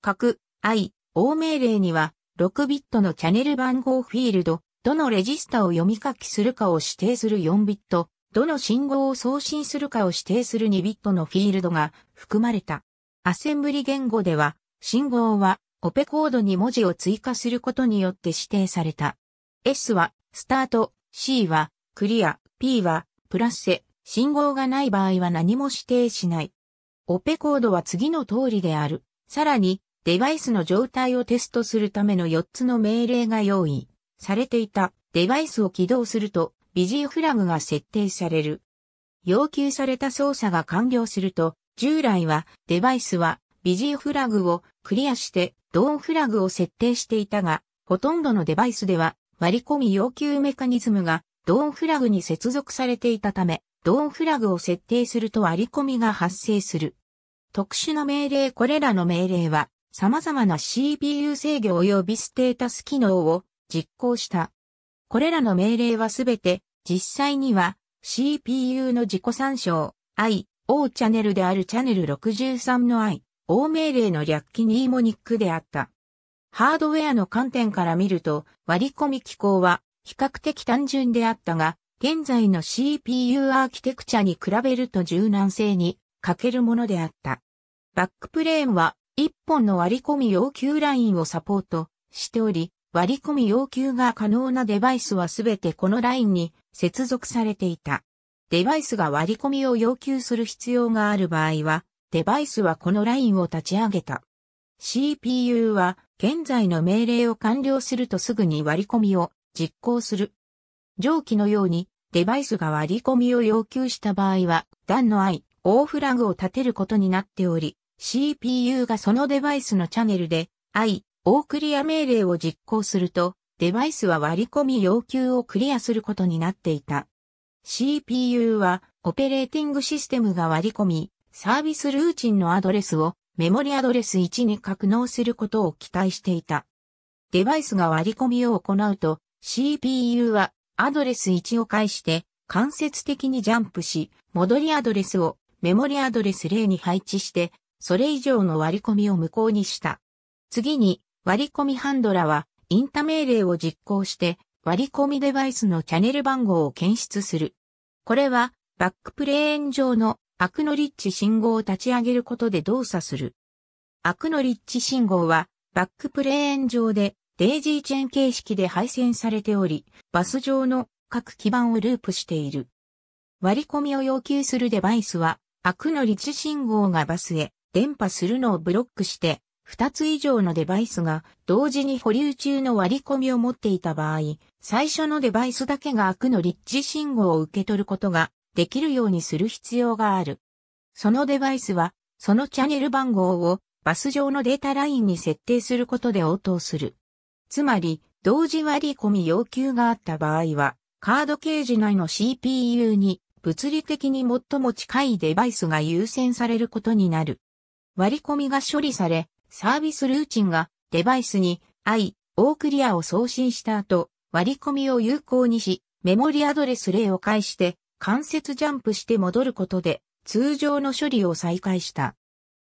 各 I、O 命令には、6ビットのチャネル番号フィールド、どのレジスタを読み書きするかを指定する4ビット、どの信号を送信するかを指定する2ビットのフィールドが含まれた。アセンブリ言語では、信号はオペコードに文字を追加することによって指定された。S はスタート、C はクリア、P は、プラスセ、信号がない場合は何も指定しない。オペコードは次の通りである。さらに、デバイスの状態をテストするための4つの命令が用意されていた。デバイスを起動すると、ビジーフラグが設定される。要求された操作が完了すると、従来はデバイスはビジーフラグをクリアしてドーンフラグを設定していたが、ほとんどのデバイスでは割り込み要求メカニズムがドーンフラグに接続されていたため、ドーンフラグを設定すると割り込みが発生する。特殊な命令これらの命令は、様々な CPU 制御及びステータス機能を実行した。これらの命令はすべて、実際には CPU の自己参照 I、O チャンネルであるチャンネル63の I、O 命令の略記ニーモニックであった。ハードウェアの観点から見ると、割り込み機構は比較的単純であったが、現在の CPU アーキテクチャに比べると柔軟性に欠けるものであった。バックプレーンは1本の割り込み要求ラインをサポートしており、割り込み要求が可能なデバイスはすべてこのラインに接続されていた。デバイスが割り込みを要求する必要がある場合は、デバイスはこのラインを立ち上げた。CPU は現在の命令を完了するとすぐに割り込みを実行する。上記のように、デバイスが割り込みを要求した場合は、段の i、O フラグを立てることになっており、CPU がそのデバイスのチャネルで、i、O クリア命令を実行すると、デバイスは割り込み要求をクリアすることになっていた。CPU は、オペレーティングシステムが割り込み、サービスルーチンのアドレスをメモリアドレス1に格納することを期待していた。デバイスが割り込みを行うと、CPU はアドレス1を介して間接的にジャンプし、戻りアドレスをメモリアドレス0に配置して、それ以上の割り込みを無効にした。次に割り込みハンドラはインタ命令を実行して割り込みデバイスのチャネル番号を検出する。これはバックプレーン上のアクノリッチ信号を立ち上げることで動作する。アクノリッチ信号はバックプレーン上でデイジーチェーン形式で配線されており、バス上の各基板をループしている。割り込みを要求するデバイスは、悪の立地信号がバスへ電波するのをブロックして、2つ以上のデバイスが同時に保留中の割り込みを持っていた場合、最初のデバイスだけが悪の立地信号を受け取ることができるようにする必要がある。そのデバイスは、そのチャンネル番号をバス上のデータラインに設定することで応答する。つまり、同時割り込み要求があった場合は、カードケージ内の CPU に物理的に最も近いデバイスが優先されることになる。割り込みが処理され、サービスルーチンがデバイスに I、O クリアを送信した後、割り込みを有効にし、メモリアドレス例を介して、間接ジャンプして戻ることで、通常の処理を再開した。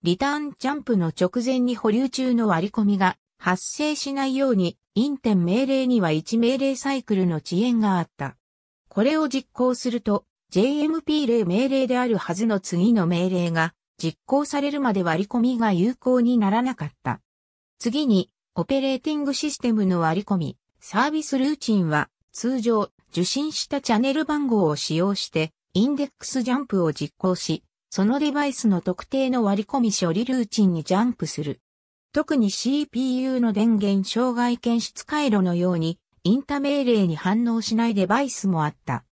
リターンジャンプの直前に保留中の割り込みが発生しないように、陰点命令には1命令サイクルの遅延があった。これを実行すると、JMP 例命令であるはずの次の命令が、実行されるまで割り込みが有効にならなかった。次に、オペレーティングシステムの割り込み、サービスルーチンは、通常、受信したチャンネル番号を使用して、インデックスジャンプを実行し、そのデバイスの特定の割り込み処理ルーチンにジャンプする。特に CPU の電源障害検出回路のように、インタ命令に反応しないデバイスもあった。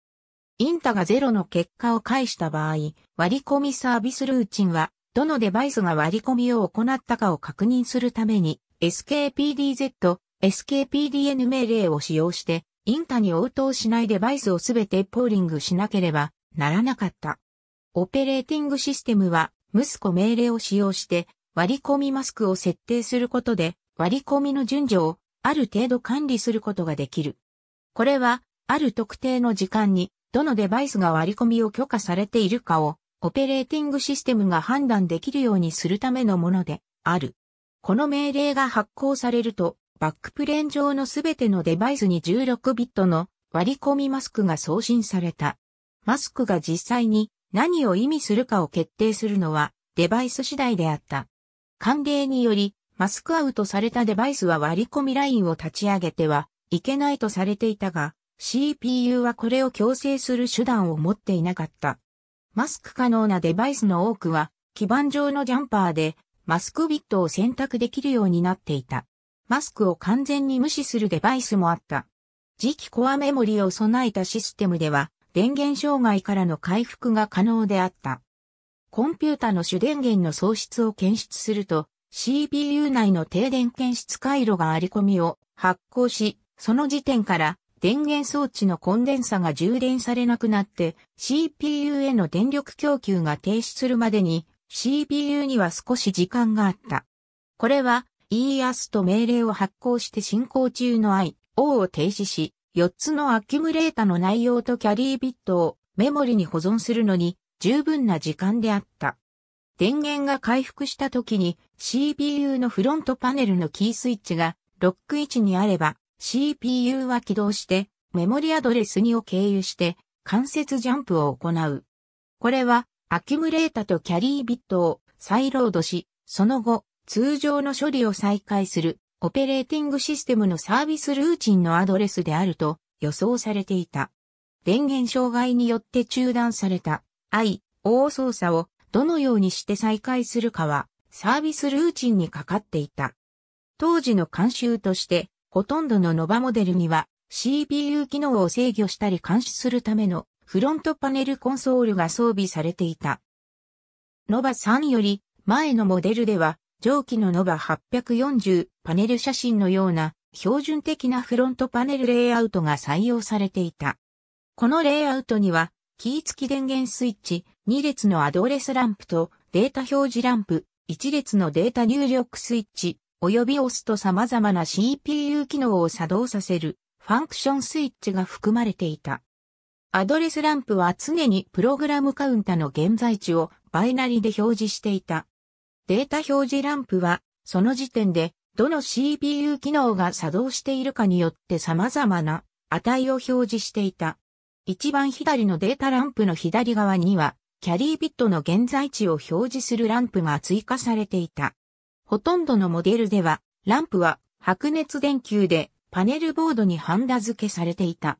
インタがゼロの結果を返した場合、割り込みサービスルーチンは、どのデバイスが割り込みを行ったかを確認するために、SKPDZ、SKPDN 命令を使用して、インタに応答しないデバイスをすべてポーリングしなければならなかった。オペレーティングシステムは、息子命令を使用して、割り込みマスクを設定することで割り込みの順序をある程度管理することができる。これは、ある特定の時間にどのデバイスが割り込みを許可されているかをオペレーティングシステムが判断できるようにするためのものである。この命令が発行されると、バックプレーン上のすべてのデバイスに16ビットの割り込みマスクが送信された。マスクが実際に何を意味するかを決定するのはデバイス次第であった。慣例により、マスクアウトされたデバイスは割り込みラインを立ち上げてはいけないとされていたが、CPU はこれを強制する手段を持っていなかった。マスク可能なデバイスの多くは、基板上のジャンパーで、マスクビットを選択できるようになっていた。マスクを完全に無視するデバイスもあった。次期コアメモリを備えたシステムでは、電源障害からの回復が可能であった。コンピュータの主電源の喪失を検出すると、CPU 内の停電検出回路があり込みを発行し、その時点から電源装置のコンデンサが充電されなくなって CPU への電力供給が停止するまでに CPU には少し時間があった。これは EAS と命令を発行して進行中の IO を停止し、4つのアキュムレータの内容とキャリービットをメモリに保存するのに十分な時間であった。電源が回復した時に CPU のフロントパネルのキースイッチがロック位置にあれば CPU は起動してメモリアドレス2を経由して関節ジャンプを行う。これはアキュムレータとキャリービットを再ロードし、その後通常の処理を再開するオペレーティングシステムのサービスルーチンのアドレスであると予想されていた。電源障害によって中断された I、大操作をどのようにして再開するかはサービスルーチンにかかっていた。当時の慣習として、ほとんどの NOVA モデルには CPU 機能を制御したり監視するためのフロントパネルコンソールが装備されていた。NOVA3 より前のモデルでは上記の NOVA840 パネル写真のような標準的なフロントパネルレイアウトが採用されていた。このレイアウトにはキー付き電源スイッチ、2列のアドレスランプとデータ表示ランプ、1列のデータ入力スイッチ、及び押すと様々な CPU 機能を作動させるファンクションスイッチが含まれていた。アドレスランプは常にプログラムカウンタの現在地をバイナリで表示していた。データ表示ランプは、その時点でどの CPU 機能が作動しているかによって様々な値を表示していた。一番左のデータランプの左側には、キャリービットの現在地を表示するランプが追加されていた。ほとんどのモデルでは、ランプは白熱電球でパネルボードにハンダ付けされていた。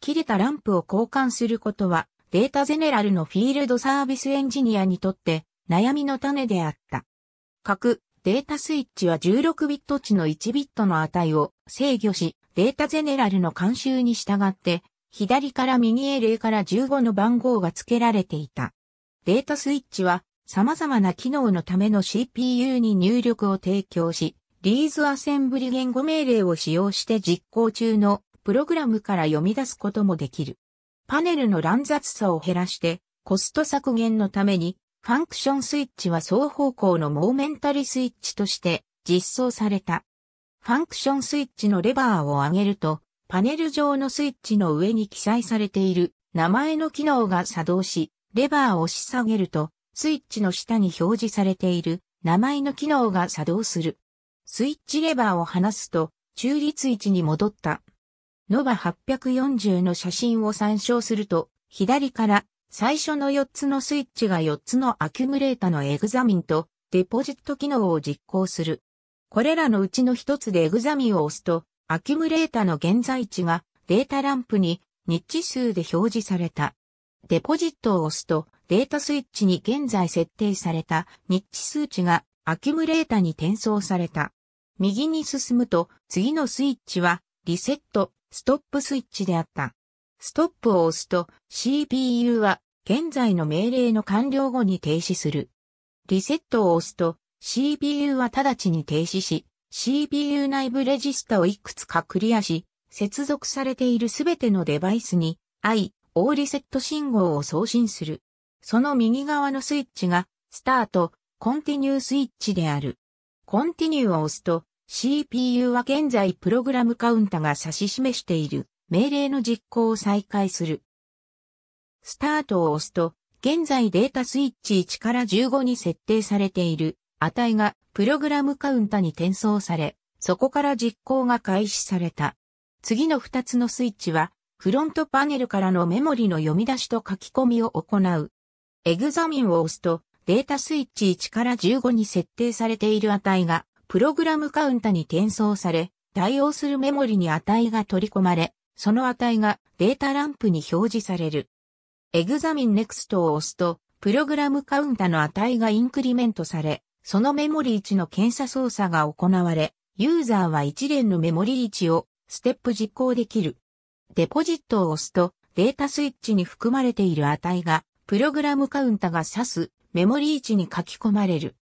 切れたランプを交換することは、データゼネラルのフィールドサービスエンジニアにとって悩みの種であった。各データスイッチは16ビット値の1ビットの値を制御し、データゼネラルの慣習に従って左から右へ0から15の番号が付けられていた。データスイッチは様々な機能のための CPU に入力を提供し、リーズアセンブリ言語命令を使用して実行中のプログラムから読み出すこともできる。パネルの乱雑さを減らしてコスト削減のためにファンクションスイッチは双方向のモーメンタリスイッチとして実装された。ファンクションスイッチのレバーを上げるとパネル上のスイッチの上に記載されている名前の機能が作動し、レバーを押し下げると、スイッチの下に表示されている名前の機能が作動する。スイッチレバーを離すと、中立位置に戻った。ノバ840の写真を参照すると、左から最初の4つのスイッチが4つのアキュムレータのエグザミンとデポジット機能を実行する。これらのうちの1つでエグザミンを押すと、アキュムレータの現在地がデータランプに日値数で表示された。デポジットを押すとデータスイッチに現在設定された日値数値がアキュムレータに転送された。右に進むと次のスイッチはリセット、ストップスイッチであった。ストップを押すと CPU は現在の命令の完了後に停止する。リセットを押すと CPU は直ちに停止し、CPU 内部レジスタをいくつかクリアし、接続されているすべてのデバイスに I、O リセット信号を送信する。その右側のスイッチが、スタート、コンティニュースイッチである。コンティニューを押すと、CPU は現在プログラムカウンタが指し示している命令の実行を再開する。スタートを押すと、現在データスイッチ1から15に設定されている値がプログラムカウンタに転送され、そこから実行が開始された。次の2つのスイッチは、フロントパネルからのメモリの読み出しと書き込みを行う。エグザミンを押すと、データスイッチ1から15に設定されている値が、プログラムカウンタに転送され、対応するメモリに値が取り込まれ、その値がデータランプに表示される。エグザミンネクストを押すと、プログラムカウンタの値がインクリメントされ、そのメモリ位置の検査操作が行われ、ユーザーは一連のメモリ位置をステップ実行できる。デポジットを押すと、データスイッチに含まれている値が、プログラムカウンタが指すメモリ位置に書き込まれる。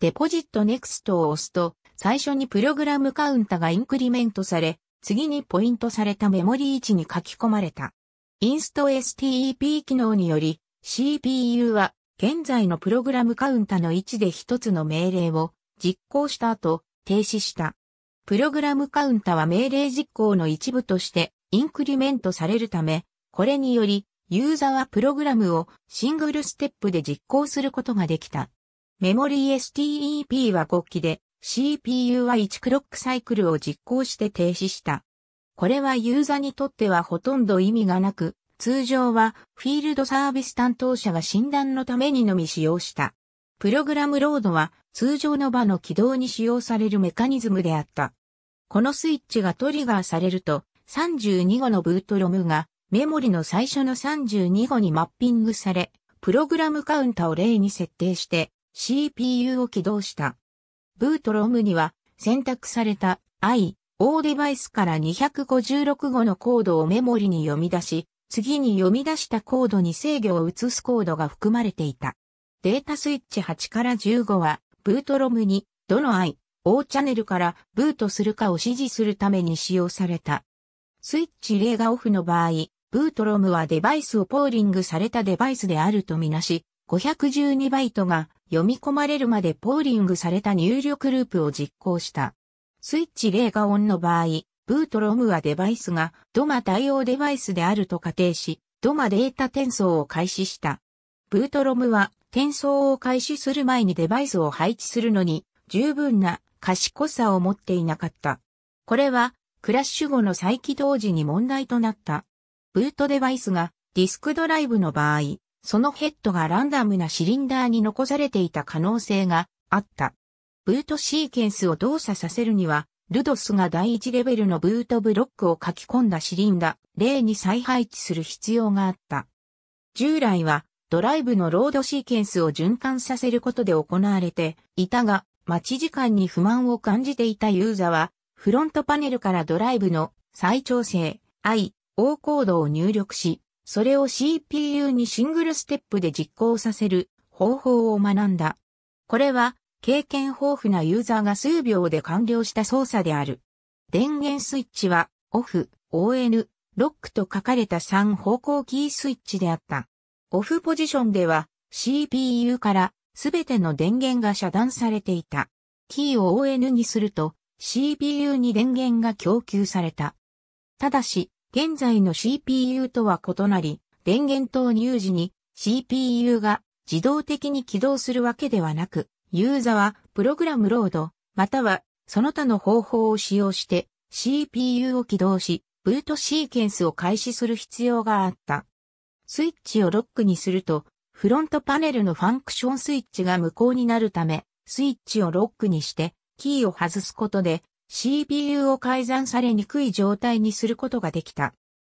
デポジットネクストを押すと、最初にプログラムカウンタがインクリメントされ、次にポイントされたメモリ位置に書き込まれた。インスト STEP 機能により、CPU は現在のプログラムカウンタの位置で一つの命令を実行した後、停止した。プログラムカウンタは命令実行の一部としてインクリメントされるため、これにより、ユーザはプログラムをシングルステップで実行することができた。メモリー STEP は5機で CPU は1クロックサイクルを実行して停止した。これはユーザにとってはほとんど意味がなく、通常はフィールドサービス担当者が診断のためにのみ使用した。プログラムロードは通常の場の起動に使用されるメカニズムであった。このスイッチがトリガーされると32語のブートロムがメモリの最初の32語にマッピングされ、プログラムカウンタを例に設定して CPU を起動した。ブートロムには選択された I、O デバイスから256語のコードをメモリに読み出し、次に読み出したコードに制御を移すコードが含まれていた。データスイッチ8から15は、ブートロムに、どの I、O チャンネルからブートするかを指示するために使用された。スイッチ例がオフの場合、ブートロムはデバイスをポーリングされたデバイスであるとみなし、512バイトが読み込まれるまでポーリングされた入力ループを実行した。スイッチ例がオンの場合、ブートロムはデバイスがドマ対応デバイスであると仮定し、ドマデータ転送を開始した。ブートロムは転送を開始する前にデバイスを配置するのに十分な賢さを持っていなかった。これはクラッシュ後の再起動時に問題となった。ブートデバイスがディスクドライブの場合、そのヘッドがランダムなシリンダーに残されていた可能性があった。ブートシーケンスを動作させるにはルドスが第一レベルのブートブロックを書き込んだシリンダ、例に再配置する必要があった。従来は、ドライブのロードシーケンスを循環させることで行われていたが、待ち時間に不満を感じていたユーザは、フロントパネルからドライブの再調整、I、O コードを入力し、それを CPU にシングルステップで実行させる方法を学んだ。これは経験豊富なユーザーが数秒で完了した操作である。電源スイッチは、オフ、ON、ロックと書かれた3方向キースイッチであった。オフポジションでは、CPU からすべての電源が遮断されていた。キーを ON にすると、CPU に電源が供給された。ただし、現在の CPU とは異なり、電源投入時に CPU が自動的に起動するわけではなく、ユーザは、プログラムロード、または、その他の方法を使用して、CPU を起動し、ブートシーケンスを開始する必要があった。スイッチをロックにすると、フロントパネルのファンクションスイッチが無効になるため、スイッチをロックにして、キーを外すことで、CPU を改ざんされにくい状態にすることができた。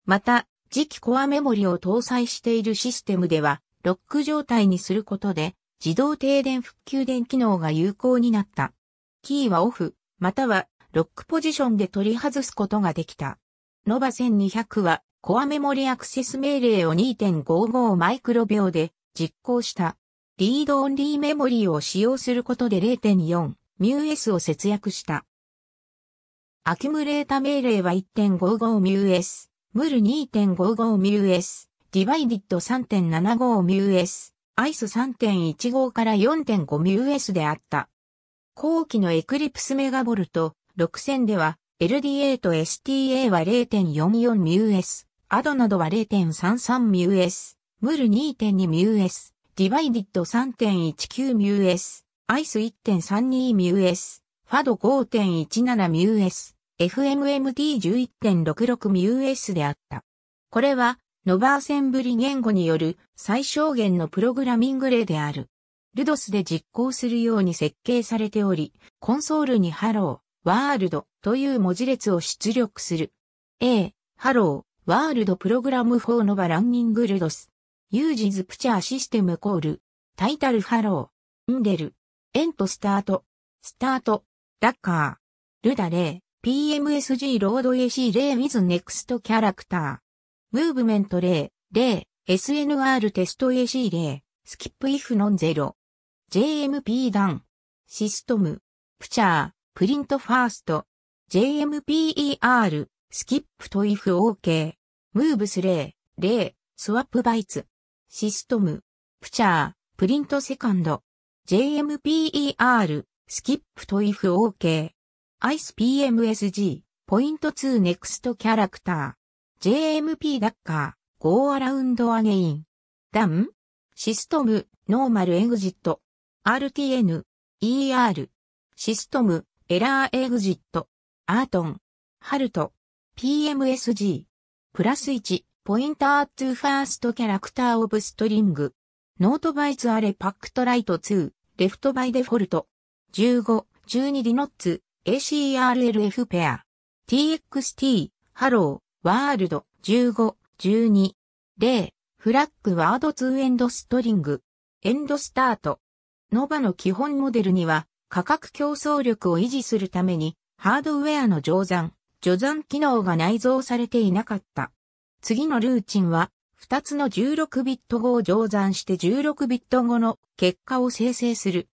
また、次期コアメモリを搭載しているシステムでは、ロック状態にすることで、自動停電復旧電機能が有効になった。キーはオフ、またはロックポジションで取り外すことができた。ノバ1200はコアメモリアクセス命令を2.55マイクロ秒で実行した。リードオンリーメモリーを使用することで0.4ミュー S を節約した。アキュムレータ命令は1.55ミュー S、ムル2.55ミュー S、ディバイディット3.75ミュー S、アイス3.15から4 5 μ s であった。後期のエクリプスメガボルト6000では LDA と STA は0 4 4 μ s アドなどは0 3 3 μ s ムル2 2 μ s ディバイディッド3 1 9 μ s アイス1 3 2 μ s ファド5 1 7 μ s f m m t 1 1 6 6 μ s であった。これはノバアセンブリ言語による最小限のプログラミング例である。ルドスで実行するように設計されており、コンソールにハロー、ワールドという文字列を出力する。A、ハロー、ワールドプログラム4ノバランニングルドス。ユージズプチャーシステムコール、タイタルハロー、ンデル、エントスタート、スタート、ダッカー、ルダレー、PMSG ロード AC レイウィズネクストキャラクター。ムーブメント例、例、SNR テスト AC 例、スキップイフノンゼロ。JMP ダン、シストム、プチャー、プリントファースト。JMPER、スキップとイフ OK。ムーブス例、例、スワップバイツ。シストム、プチャー、プリントセカンド。JMPER、スキップとイフ OK。ICE PMSG、ポイント2ネクストキャラクター。JMP ダッカー、ゴーアラウンドアゲイン。ダンシストム、ノーマルエグジット。RTN、ER。シストム、エラーエグジット。アートン、ハルト。PMSG。プラス1、ポインター2ファーストキャラクターオブストリング。ノートバイツアレパックトライト2、レフトバイデフォルト。15、12リノッツ、ACRLF ペア。TXT、ハロー。ワールド15、12、0、フラッグワード2エンドストリング、エンドスタート。ノバの基本モデルには価格競争力を維持するためにハードウェアの乗算、除算機能が内蔵されていなかった。次のルーチンは2つの16ビット語を乗算して16ビット語の結果を生成する。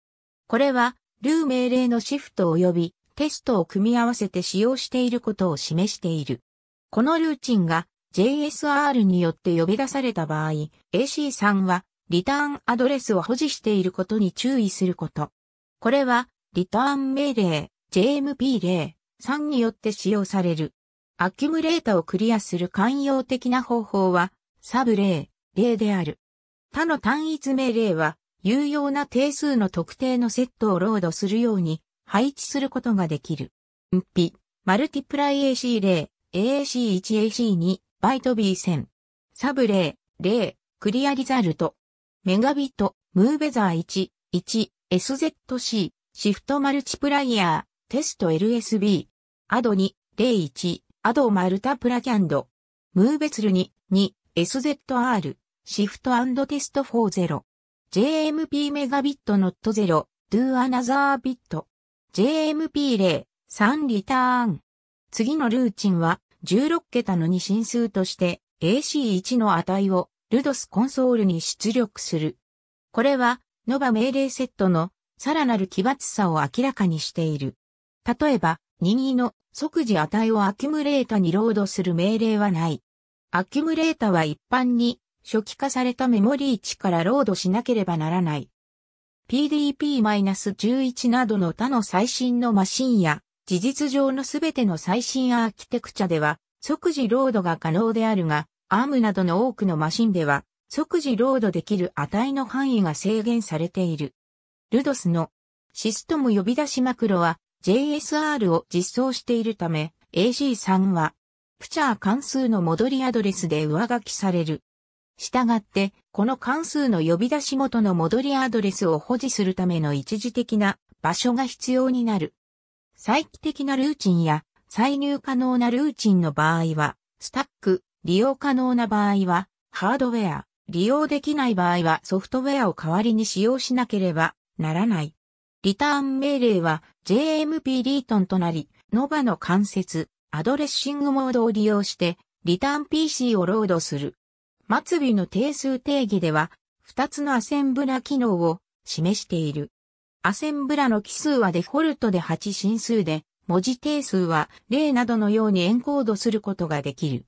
これはルー命令のシフト及びテストを組み合わせて使用していることを示している。このルーチンが JSR によって呼び出された場合、AC3 はリターンアドレスを保持していることに注意すること。これはリターン命令 JMP03 によって使用される。アキュムレータをクリアする慣用的な方法はサブ例、例である。他の単一命令は有用な定数の特定のセットをロードするように配置することができる。んぴ、マルティプライ AC 例、AAC1AC2、バイト B 線。サブレー、0、クリアリザルト。メガビット、ムーベザー1、1、SZC、シフトマルチプライヤー、テスト LSB。アド2、01、アドマルタプラキャンド。ムーベツル2、2、SZR、シフトテスト40。JMP メガビットノット0、do another bit。JMP0、3リターン。次のルーチンは、16桁の二進数として AC1 の値をルドスコンソールに出力する。これは、ノバ命令セットのさらなる奇抜さを明らかにしている。例えば、任意の即時値をアキュムレータにロードする命令はない。アキュムレータは一般に初期化されたメモリー値からロードしなければならない。PDP-11 などの他の最新のマシンや事実上のすべての最新アーキテクチャでは、即時ロードが可能であるが、アームなどの多くのマシンでは、即時ロードできる値の範囲が制限されている。ルドスのシストム呼び出しマクロは JSR を実装しているため、AG3 は、プチャー関数の戻りアドレスで上書きされる。したがって、この関数の呼び出し元の戻りアドレスを保持するための一時的な場所が必要になる。再帰的なルーチンや再入可能なルーチンの場合は、スタック、利用可能な場合は、ハードウェア、利用できない場合はソフトウェアを代わりに使用しなければならない。リターン命令は JMP リートンとなり、ノバの関節、アドレッシングモードを利用して、リターン PC をロードする。末尾の定数定義では、2つのアセンブラ機能を示している。アセンブラの奇数はデフォルトで8進数で、文字定数は例などのようにエンコードすることができる。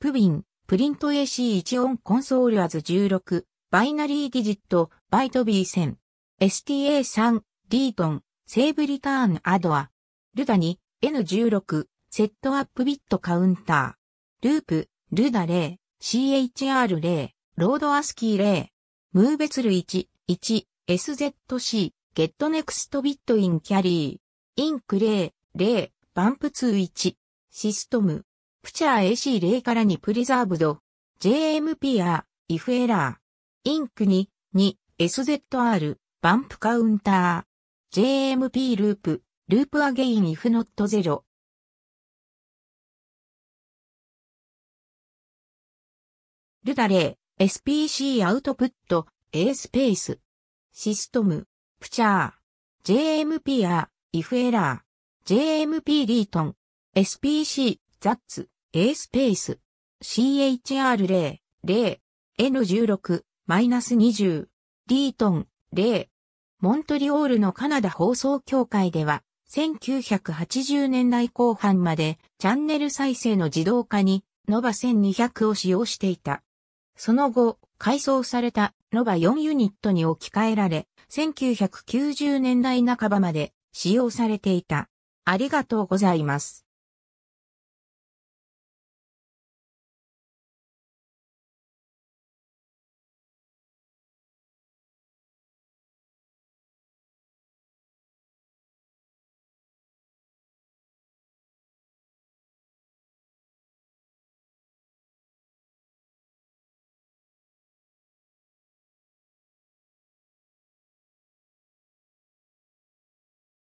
プビン、プリント AC1 オンコンソールアズ16、バイナリーディジット、バイト B1000。STA3、リートン、セーブリターンアドア。ルダ2、N16、セットアップビットカウンター。ループ、ルダ0、CHR0、ロードアスキー0。ムーベツル1、1、SZC。ゲットネクストビットインキャリー、インクレイ、0、バンプ2 1。システム。プチャー AC0 レから2プリザーブド。JMP ア、イフエラー。インク2、2、SZR、バンプカウンター。JMP ループ、ループアゲインイフノットゼロ。ルダレー、SPC アウトプット、A スペース。システム。プチャー、JMP ア、イフエラー、JMP リートン、SPC、ザッツ、A スペース、CHR0、0、N16、マイナス20、リートン、0。モントリオールのカナダ放送協会では、1980年代後半までチャンネル再生の自動化に、ノバ1200を使用していた。その後、改装されたノバ4ユニットに置き換えられ、1990年代半ばまで使用されていた。ありがとうございます。